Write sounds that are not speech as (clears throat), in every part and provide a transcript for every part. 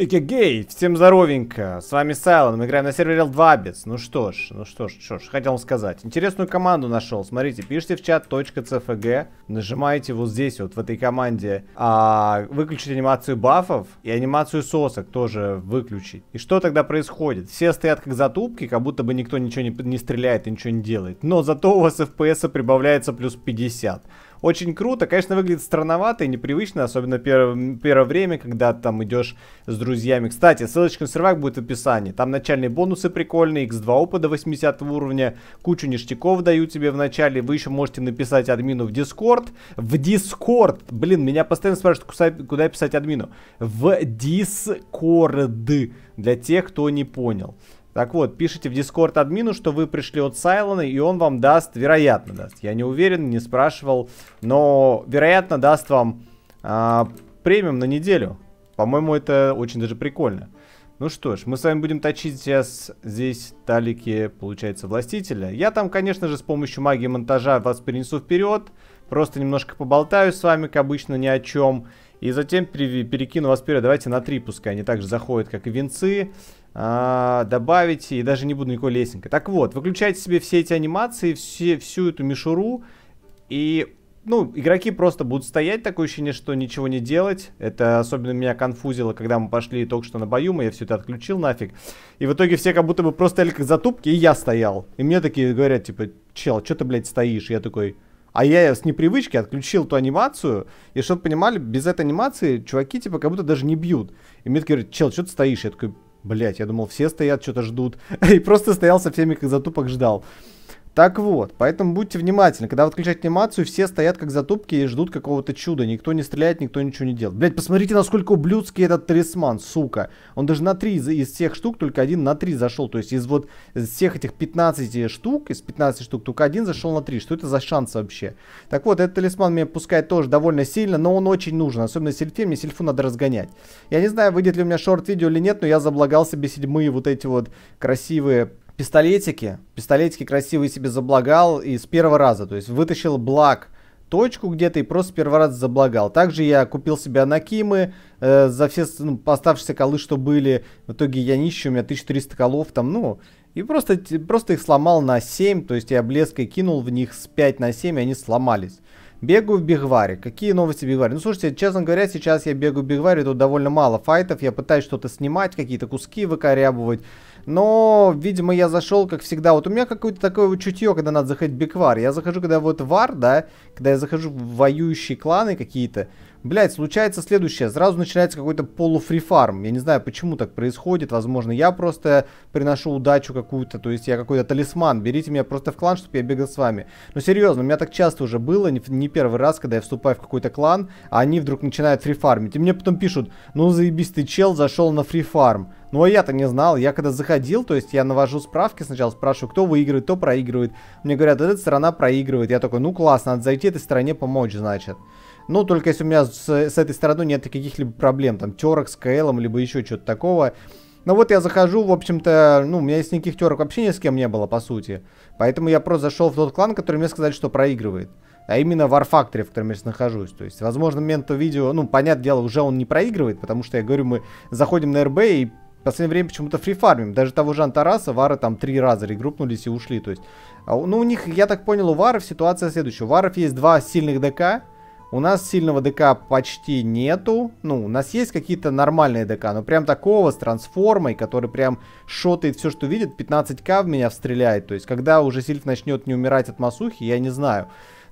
Эгегей, всем здоровенько, с вами Сайлон, мы играем на сервере L2bits. Ну что ж, ну что ж, что ж, хотел вам сказать. Интересную команду нашел, смотрите, пишите в чат .cfg, нажимаете вот здесь вот в этой команде, а, выключить анимацию бафов и анимацию сосок тоже выключить. И что тогда происходит? Все стоят как затупки, как будто бы никто ничего не, не стреляет и ничего не делает, но зато у вас FPS прибавляется плюс 50. Очень круто, конечно, выглядит странновато и непривычно, особенно первое, первое время, когда там идешь с друзьями. Кстати, ссылочка на сервак будет в описании. Там начальные бонусы прикольные, x2 опа до 80 уровня, кучу ништяков дают тебе в начале. Вы еще можете написать админу в Discord. В Discord! Блин, меня постоянно спрашивают, куда писать админу. В Discord! Для тех, кто не понял. Так вот, пишите в Discord админу, что вы пришли от Сайлона, и он вам даст, вероятно даст, я не уверен, не спрашивал, но вероятно даст вам э, премиум на неделю. По-моему, это очень даже прикольно. Ну что ж, мы с вами будем точить сейчас здесь талики, получается, властителя. Я там, конечно же, с помощью магии монтажа вас перенесу вперед. Просто немножко поболтаю с вами, как обычно, ни о чем. И затем перекину вас вперед. Давайте на 3 пускай. Они также заходят, как и венцы. А, добавить. И даже не буду никакой лесенкой. Так вот, выключайте себе все эти анимации, все, всю эту мишуру. И, ну, игроки просто будут стоять. Такое ощущение, что ничего не делать. Это особенно меня конфузило, когда мы пошли только что на Баюма. Я все это отключил нафиг. И в итоге все как будто бы просто стояли как затупки, и я стоял. И мне такие говорят, типа, чел, что ты, блядь, стоишь? Я такой... А я с непривычки отключил ту анимацию, и чтобы понимали, без этой анимации чуваки типа как будто даже не бьют. И мне говорят, чел, что ты стоишь? Я такой, блять, я думал, все стоят, что-то ждут. (laughs) И просто стоял со всеми как затупок ждал. Так вот, поэтому будьте внимательны. Когда вы отключаете анимацию, все стоят как затупки и ждут какого-то чуда. Никто не стреляет, никто ничего не делает. Блять, посмотрите, насколько ублюдский этот талисман, сука. Он даже на 3 из, из всех штук, только один на 3 зашел. То есть из вот из всех этих 15 штук, из 15 штук только один зашел на 3. Что это за шанс вообще? Так вот, этот талисман меня пускает тоже довольно сильно, но он очень нужен. Особенно сельфе, мне сельфу надо разгонять. Я не знаю, выйдет ли у меня шорт-видео или нет, но я заблагал себе седьмые вот эти вот красивые пистолетики. Пистолетики красивые себе заблагал и с первого раза. То есть вытащил благ точку где-то и просто с первого раза заблагал. Также я купил себе анакимы э, за все ну, оставшиеся колы, что были. В итоге я нищий, у меня 1300 колов там, ну... И просто, просто их сломал на 7, то есть я блеской кинул в них с 5 на 7, и они сломались. Бегаю в Бигваре. Какие новости в Бигваре? Ну, слушайте, честно говоря, сейчас я бегаю в Бигваре, тут довольно мало файтов. Я пытаюсь что-то снимать, какие-то куски выкорябывать. Но, видимо, я зашел, как всегда, вот у меня какое-то такое вот чутье, когда надо заходить в биквар. Я захожу, когда вот вар, да, когда я захожу в воюющие кланы какие-то, Блять, случается следующее. Сразу начинается какой-то полуфрифарм. Я не знаю, почему так происходит. Возможно, я просто приношу удачу какую-то. То есть я какой-то талисман. Берите меня просто в клан, чтобы я бегал с вами. Но серьезно, у меня так часто уже было. Не, не первый раз, когда я вступаю в какой-то клан, а они вдруг начинают фрифармить. И мне потом пишут, ну заебись ты чел, зашел на фрифарм. Ну а я-то не знал, я когда заходил, то есть я навожу справки сначала, спрашиваю, кто выигрывает, кто проигрывает. Мне говорят, эта сторона проигрывает. Я такой, ну классно, надо зайти этой стороне помочь, значит. Ну, только если у меня с, с этой стороной нет каких-либо проблем, там, терок с КЛом, либо еще что-то такого. Ну вот я захожу, в общем-то, ну, у меня есть никаких терок вообще ни с кем не было, по сути. Поэтому я просто зашел в тот клан, который мне сказали, что проигрывает. А именно в Warfactory, в котором я сейчас нахожусь. То есть, возможно, момент видео, ну, понятное дело, уже он не проигрывает, потому что, я говорю, мы заходим на РБ и последнее время почему-то фрифармим. Даже того же Антараса, вары там три раза регрупнулись и ушли. То есть, а, ну, у них, я так понял, у Варов ситуация следующая. У Варов есть два сильных ДК. У нас сильного ДК почти нету. Ну, у нас есть какие-то нормальные ДК, но прям такого с трансформой, который прям шотает все, что видит, 15к в меня стреляет. То есть, когда уже Сильф начнет не умирать от масухи, я не знаю.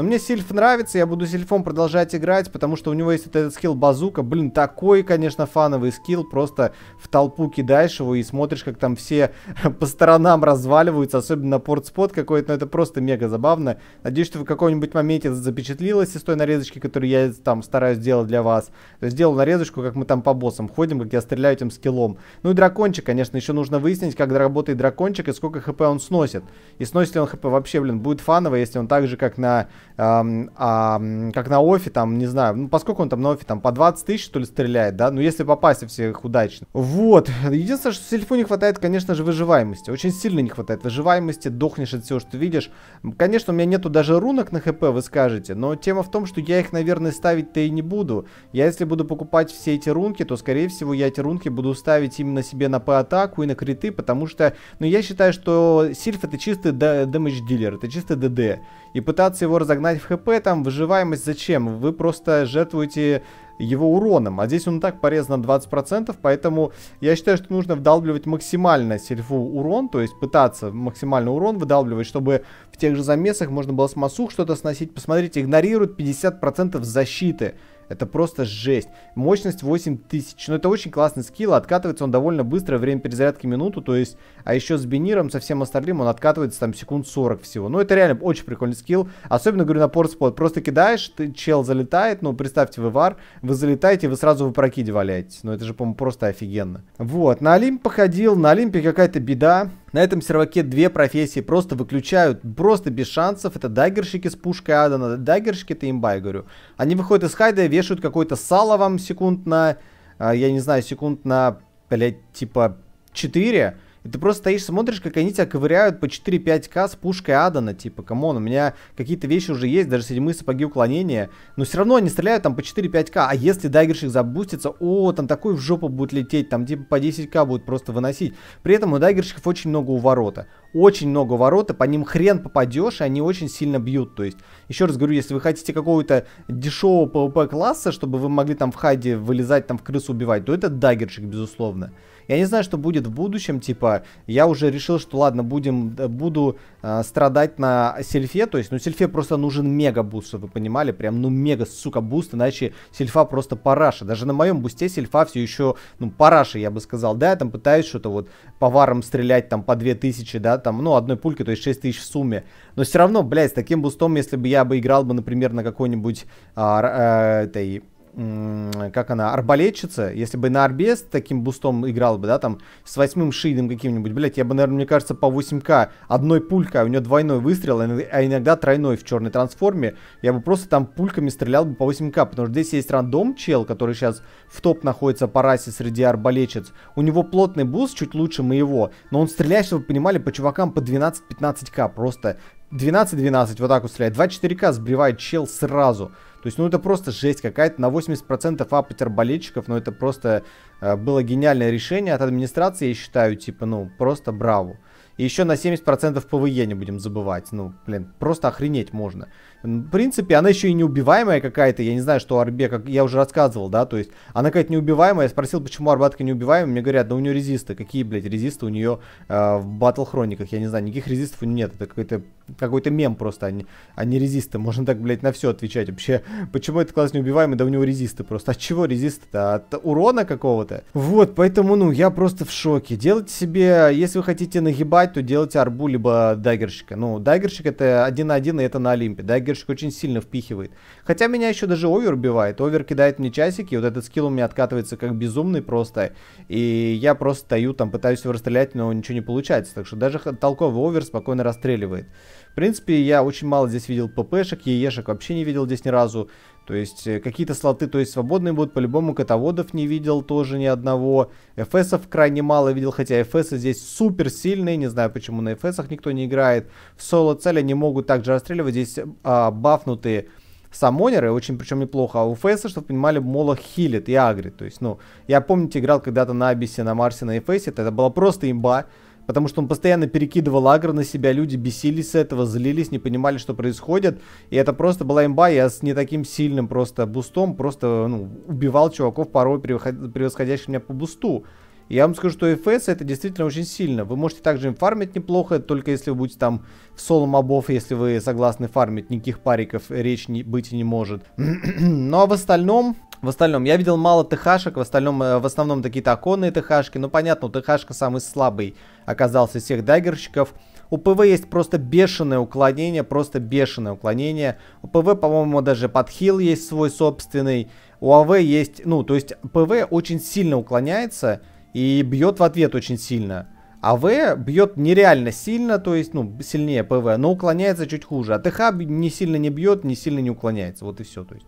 Но мне Сильф нравится, я буду Сильфом продолжать играть, потому что у него есть вот этот скилл Базука. Блин, такой, конечно, фановый скилл. Просто в толпу кидаешь его и смотришь, как там все (laughs) по сторонам разваливаются, особенно портспот какой-то. Но это просто мега забавно. Надеюсь, что в какой нибудь моменте запечатлилось из той нарезочки, которую я там стараюсь делать для вас. сделал нарезочку, как мы там по боссам ходим, как я стреляю этим скиллом. Ну и дракончик, конечно, еще нужно выяснить, как работает дракончик и сколько хп он сносит. И сносит ли он хп вообще, блин, будет фаново, если он так же, как на а, как на офе, там, не знаю, ну, поскольку он там на офе там по 20 тысяч, что ли, стреляет, да, ну, если попасть всех удачно. Вот, (laughs) единственное, что сельфу не хватает, конечно же, выживаемости, очень сильно не хватает выживаемости, дохнешь от всего, что видишь. Конечно, у меня нету даже рунок на хп, вы скажете, но тема в том, что я их, наверное, ставить-то и не буду. Я, если буду покупать все эти рунки, то, скорее всего, я эти рунки буду ставить именно себе на П-атаку и на криты, потому что, ну, я считаю, что сильф это чистый дэмэдж-дилер, это чистый ДД, и пытаться его разогнать гнать в хп, там выживаемость зачем? Вы просто жертвуете его уроном. А здесь он так порезан на 20%, поэтому я считаю, что нужно вдалбливать максимально сельфу урон, то есть пытаться максимально урон выдалбливать, чтобы в тех же замесах можно было с масух что-то сносить. Посмотрите, игнорируют 50% защиты. Это просто жесть. Мощность 8000. Но ну, это очень классный скилл. Откатывается он довольно быстро. Время перезарядки минуту. То есть, а еще с Бениром, со всем остальным он откатывается там секунд 40 всего. Ну, это реально очень прикольный скилл. Особенно, говорю, на портспот. Просто кидаешь, ты, чел залетает. Ну, представьте, вы вар. Вы залетаете, вы сразу в прокиде валяетесь. Ну, это же, по-моему, просто офигенно. Вот. На Олимп походил. На Олимпе какая-то беда. На этом серваке две профессии просто выключают, просто без шансов. Это даггерщики с пушкой Адана, даггерщики это имба, я говорю. Они выходят из хайда, и вешают какое-то сало вам секунд на, а, я не знаю, секунд на, блядь, типа 4. И ты просто стоишь, смотришь, как они тебя ковыряют по 4-5к с пушкой Адана, типа, камон, у меня какие-то вещи уже есть, даже седьмые сапоги уклонения, но все равно они стреляют там по 4-5к, а если дайгерщик забустится, о, там такой в жопу будет лететь, там типа по 10к будет просто выносить. При этом у дайгерщиков очень много уворота очень много ворота, по ним хрен попадешь, и они очень сильно бьют, то есть, еще раз говорю, если вы хотите какого-то дешевого ПВП класса, чтобы вы могли там в хайде вылезать, там в крысу убивать, то это дайгерщик, безусловно. Я не знаю, что будет в будущем, типа, я уже решил, что ладно, будем, э, буду э, страдать на сельфе, то есть, ну, сельфе просто нужен мега буст, чтобы вы понимали, прям, ну, мега, сука, буст, иначе сельфа просто параша. Даже на моем бусте сельфа все еще, ну, параша, я бы сказал, да, я там пытаюсь что-то вот поваром стрелять, там, по 2000, да, там, ну, одной пульки, то есть 6000 в сумме. Но все равно, блядь, с таким бустом, если бы я бы играл бы, например, на какой-нибудь, а, э, этой как она, арбалетчица, если бы на арбе с таким бустом играл бы, да, там, с восьмым шейдом каким-нибудь, блядь, я бы, наверное, мне кажется, по 8К одной пулькой, а у нее двойной выстрел, а иногда а тройной в черной трансформе, я бы просто там пульками стрелял бы по 8К, потому что здесь есть рандом чел, который сейчас в топ находится по расе среди арбалетчиц, у него плотный буст чуть лучше моего, но он стреляет, чтобы вы понимали, по чувакам по 12-15К, просто 12-12, вот так вот стреляет. 2 к сбривает чел сразу. То есть, ну это просто жесть какая-то. На 80% аппетер болельщиков, ну это просто э, было гениальное решение от администрации, я считаю, типа, ну просто браво. И еще на 70% ПВЕ не будем забывать. Ну, блин, просто охренеть можно. В принципе, она еще и неубиваемая какая-то. Я не знаю, что Арбе, как я уже рассказывал, да, то есть она какая-то неубиваемая. Я спросил, почему Арбатка неубиваемая. Мне говорят, да у нее резисты. Какие, блядь, резисты у нее э, в батл хрониках? Я не знаю, никаких резистов у нее нет. Это какой-то какой-то мем просто, а не, а не резисты. Можно так, блядь, на все отвечать. Вообще, почему этот класс неубиваемый, да у него резисты просто. От чего резисты-то? От урона какого-то? Вот, поэтому, ну, я просто в шоке. Делайте себе, если вы хотите нагибать, то делайте арбу либо дагерщика. Ну, дагерщик это один на один, и это на Олимпе. Дагер Гершик очень сильно впихивает. Хотя меня еще даже овер убивает. Овер кидает мне часики, вот этот скилл у меня откатывается как безумный просто. И я просто стою там, пытаюсь его расстрелять, но ничего не получается. Так что даже толковый овер спокойно расстреливает. В принципе, я очень мало здесь видел ППшек, ЕЕшек вообще не видел здесь ни разу. То есть э, какие-то слоты, то есть свободные будут, по-любому котоводов не видел тоже ни одного. ФСов крайне мало видел, хотя ФСы здесь супер сильные, не знаю почему на ФСах никто не играет. В соло цель они могут также расстреливать, здесь а, бафнутые самонеры, очень причем неплохо. А у Фейса, чтобы понимали, Молох хилит и агрит. То есть, ну, я помните, играл когда-то на Абисе, на Марсе, на Эфесе, это была просто имба потому что он постоянно перекидывал агро на себя, люди бесились с этого, злились, не понимали, что происходит, и это просто была имба, я с не таким сильным просто бустом просто ну, убивал чуваков порой превосходящих меня по бусту. Я вам скажу, что FS это действительно очень сильно. Вы можете также им фармить неплохо, только если вы будете там в соло мобов, если вы согласны фармить, никаких париков речь не, быть не может. (clears throat) ну а в остальном, в остальном, я видел мало ТХшек, в, остальном, э, в основном такие-то оконные ТХшки. Ну, понятно, ТХшка самый слабый оказался из всех даггерщиков. У ПВ есть просто бешеное уклонение, просто бешеное уклонение. У ПВ, по-моему, даже подхил есть свой собственный. У АВ есть, ну, то есть ПВ очень сильно уклоняется и бьет в ответ очень сильно. АВ бьет нереально сильно, то есть, ну, сильнее ПВ, но уклоняется чуть хуже. А ТХ не сильно не бьет, не сильно не уклоняется. Вот и все, то есть.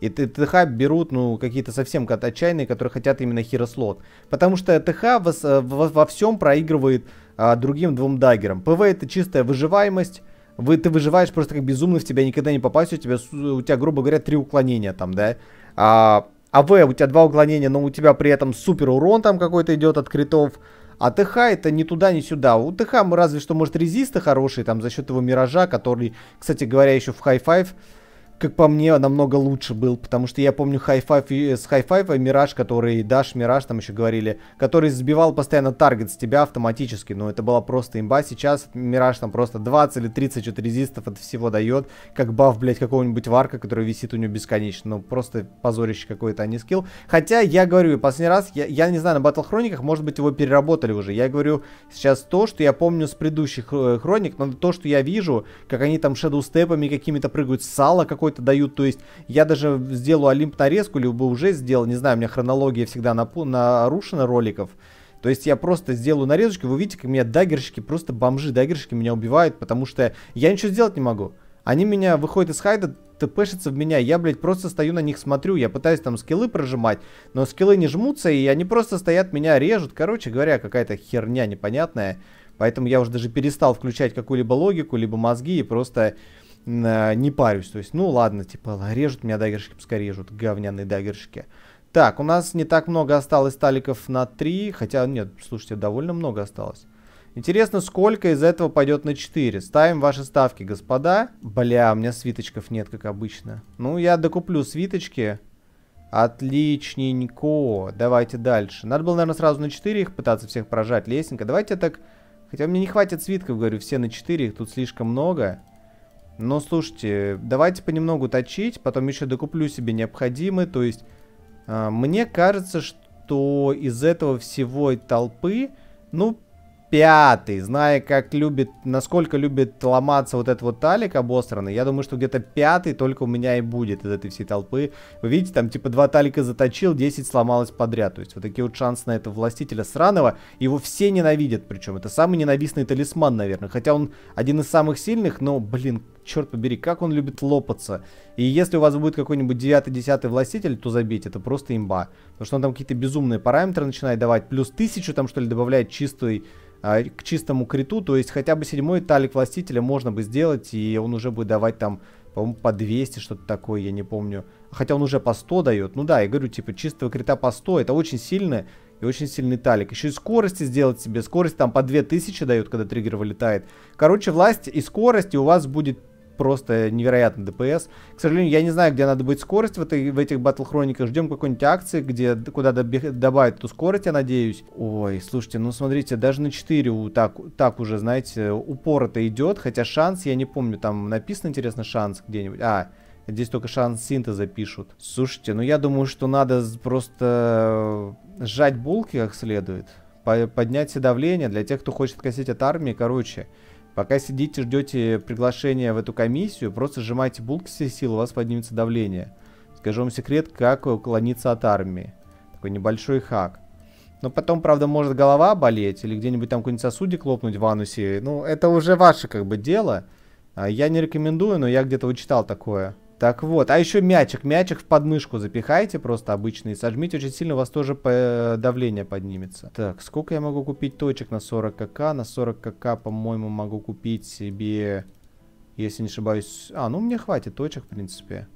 И ТХ берут, ну, какие-то совсем отчаянные, которые хотят именно хирослот. Потому что ТХ во, э, во, во всем проигрывает а, другим двум даггерам. ПВ это чистая выживаемость. Вы, ты выживаешь просто как безумный, в тебя никогда не попасть, у тебя, у тебя грубо говоря, три уклонения там, да. А, АВ, у тебя два уклонения, но у тебя при этом супер урон там какой-то идет от критов. А ТХ это ни туда, ни сюда. У ТХ разве что, может, резисты хорошие, там, за счет его миража, который, кстати говоря, еще в хай-файв. High five как по мне, намного лучше был, потому что я помню hi э, с Hi-Fi э, Мираж, который, Даш Мираж там еще говорили, который сбивал постоянно таргет с тебя автоматически, но ну, это была просто имба, сейчас Мираж там просто 20 или 30 что-то резистов от всего дает, как баф, блядь, какого-нибудь варка, который висит у него бесконечно, ну просто позорище какой-то, а не скилл, хотя я говорю, последний раз, я, я не знаю, на Battle Хрониках, может быть, его переработали уже, я говорю сейчас то, что я помню с предыдущих хроник, э, но то, что я вижу, как они там шедоу-степами какими-то прыгают, сало какое какой-то дают. То есть я даже сделаю Олимп нарезку, либо уже сделал, не знаю, у меня хронология всегда напу- нарушена роликов. То есть я просто сделаю нарезочку, вы видите, как меня дагерщики, просто бомжи дагерщики меня убивают, потому что я ничего сделать не могу. Они меня выходят из хайда, тпшится в меня. Я, блядь, просто стою на них, смотрю. Я пытаюсь там скиллы прожимать, но скиллы не жмутся, и они просто стоят, меня режут. Короче говоря, какая-то херня непонятная. Поэтому я уже даже перестал включать какую-либо логику, либо мозги и просто не парюсь. То есть, ну ладно, типа, режут меня дагершки, пускай режут, говняные дагершки. Так, у нас не так много осталось таликов на 3, хотя, нет, слушайте, довольно много осталось. Интересно, сколько из этого пойдет на 4. Ставим ваши ставки, господа. Бля, у меня свиточков нет, как обычно. Ну, я докуплю свиточки. Отличненько. Давайте дальше. Надо было, наверное, сразу на 4 их пытаться всех прожать. Лесенка. Давайте так... Хотя мне не хватит свитков, говорю, все на 4, их тут слишком много. Но слушайте, давайте понемногу точить, потом еще докуплю себе необходимые. То есть, э, мне кажется, что из этого всего толпы, ну, пятый, зная, как любит, насколько любит ломаться вот этот вот талик обосранный, я думаю, что где-то пятый только у меня и будет из этой всей толпы. Вы видите, там типа два талика заточил, 10 сломалось подряд. То есть вот такие вот шансы на этого властителя сраного. Его все ненавидят, причем это самый ненавистный талисман, наверное. Хотя он один из самых сильных, но, блин, черт побери, как он любит лопаться. И если у вас будет какой-нибудь 9-10 властитель, то забить. это просто имба. Потому что он там какие-то безумные параметры начинает давать. Плюс 1000 там что ли добавляет чистый а, к чистому криту, то есть хотя бы седьмой талик властителя можно бы сделать, и он уже будет давать там, по-моему, по 200, что-то такое, я не помню. Хотя он уже по 100 дает, ну да, я говорю, типа, чистого крита по 100, это очень сильно, и очень сильный талик. Еще и скорости сделать себе. Скорость там по 2000 дает, когда триггер вылетает. Короче, власть и скорость, и у вас будет просто невероятный ДПС. К сожалению, я не знаю, где надо быть скорость в, этой, в этих батл хрониках. Ждем какой-нибудь акции, где куда добавить эту скорость, я надеюсь. Ой, слушайте, ну смотрите, даже на 4 у, так, так уже, знаете, упор это идет. Хотя шанс, я не помню, там написано, интересно, шанс где-нибудь. А, Здесь только шанс синтеза пишут. Слушайте, ну я думаю, что надо просто э, сжать булки как следует. Поднять все давление для тех, кто хочет косить от армии. Короче, Пока сидите, ждете приглашения в эту комиссию, просто сжимайте булки все силы, у вас поднимется давление. Скажу вам секрет, как уклониться от армии. Такой небольшой хак. Но потом, правда, может голова болеть или где-нибудь там какой-нибудь сосудик лопнуть в анусе. Ну, это уже ваше как бы дело. А я не рекомендую, но я где-то вычитал такое. Так вот, а еще мячик, мячик в подмышку запихайте просто обычный, сожмите очень сильно, у вас тоже э, давление поднимется. Так, сколько я могу купить точек на 40 кк? На 40 кк, по-моему, могу купить себе, если не ошибаюсь... А, ну мне хватит точек, в принципе.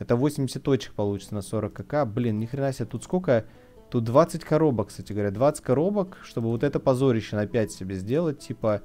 Это 80 точек получится на 40 кк. Блин, ни хрена себе, тут сколько... Тут 20 коробок, кстати говоря, 20 коробок, чтобы вот это позорище на 5 себе сделать, типа...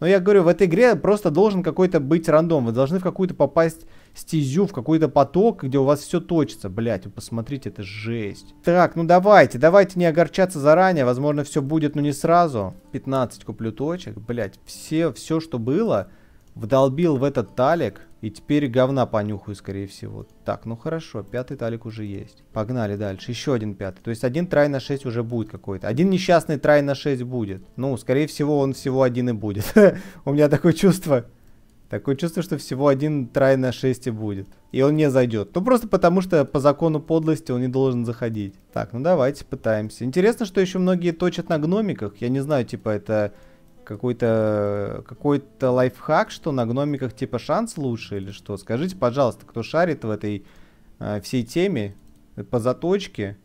Но я говорю, в этой игре просто должен какой-то быть рандом, вы должны в какую-то попасть стезю, в какой-то поток, где у вас все точится. Блять, вы посмотрите, это жесть. Так, ну давайте, давайте не огорчаться заранее. Возможно, все будет, но не сразу. 15 куплю точек. Блять, все, все, что было, вдолбил в этот талик. И теперь говна понюхаю, скорее всего. Так, ну хорошо, пятый талик уже есть. Погнали дальше, еще один пятый. То есть один трай на 6 уже будет какой-то. Один несчастный трай на 6 будет. Ну, скорее всего, он всего один и будет. (laughs) У меня такое чувство. Такое чувство, что всего один трай на 6 и будет. И он не зайдет. Ну просто потому, что по закону подлости он не должен заходить. Так, ну давайте пытаемся. Интересно, что еще многие точат на гномиках. Я не знаю, типа это какой-то какой-то лайфхак, что на гномиках типа шанс лучше или что? Скажите, пожалуйста, кто шарит в этой э, всей теме э, по заточке?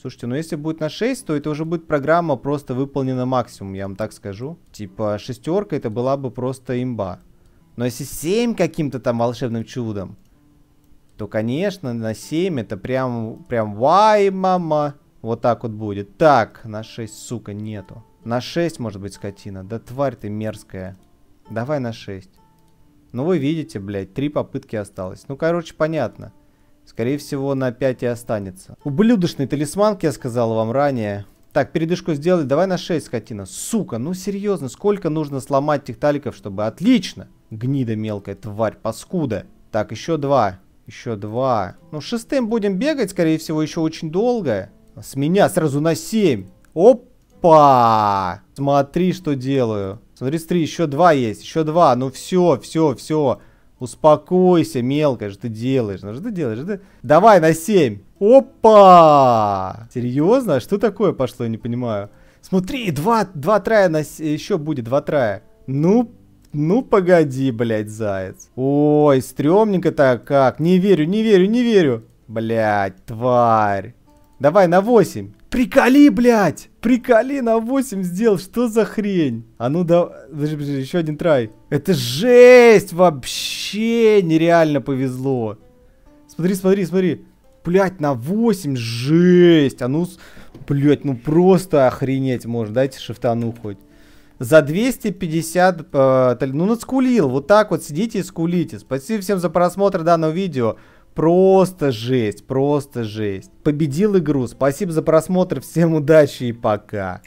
Слушайте, ну если будет на 6, то это уже будет программа просто выполнена максимум, я вам так скажу. Типа шестерка это была бы просто имба. Но если 7 каким-то там волшебным чудом, то, конечно, на 7 это прям, прям, вай, мама, вот так вот будет. Так, на 6, сука, нету. На 6, может быть, скотина. Да тварь ты мерзкая. Давай на 6. Ну, вы видите, блядь, три попытки осталось. Ну, короче, понятно. Скорее всего, на 5 и останется. Ублюдочный талисман, я сказал вам ранее. Так, передышку сделали. Давай на 6, скотина. Сука, ну серьезно, сколько нужно сломать тех таликов, чтобы... Отлично! Гнида мелкая, тварь, паскуда. Так, еще два. Еще два. Ну, шестым будем бегать, скорее всего, еще очень долго. С меня сразу на семь. Опа! Смотри, что делаю. Смотри, смотри, еще два есть, еще два. Ну все, все, все. Успокойся, мелкая, что ты делаешь? Ну что ты делаешь? Что ты... Давай на семь. Опа! Серьезно? А что такое пошло, я не понимаю. Смотри, два, два трая на... Еще будет два трая. Ну, ну погоди, блядь, заяц. Ой, стрёмненько так, как. Не верю, не верю, не верю. Блядь, тварь. Давай на 8. Приколи, блядь! Приколи на 8 сделал, что за хрень? А ну да, подожди, подожди, еще один трай. Это жесть, вообще нереально повезло. Смотри, смотри, смотри. Блять, на 8, жесть. А ну, блять, ну просто охренеть можно. Дайте шифтану хоть за 250, э, ну, надскулил. Вот так вот сидите и скулите. Спасибо всем за просмотр данного видео. Просто жесть, просто жесть. Победил игру. Спасибо за просмотр, всем удачи и пока.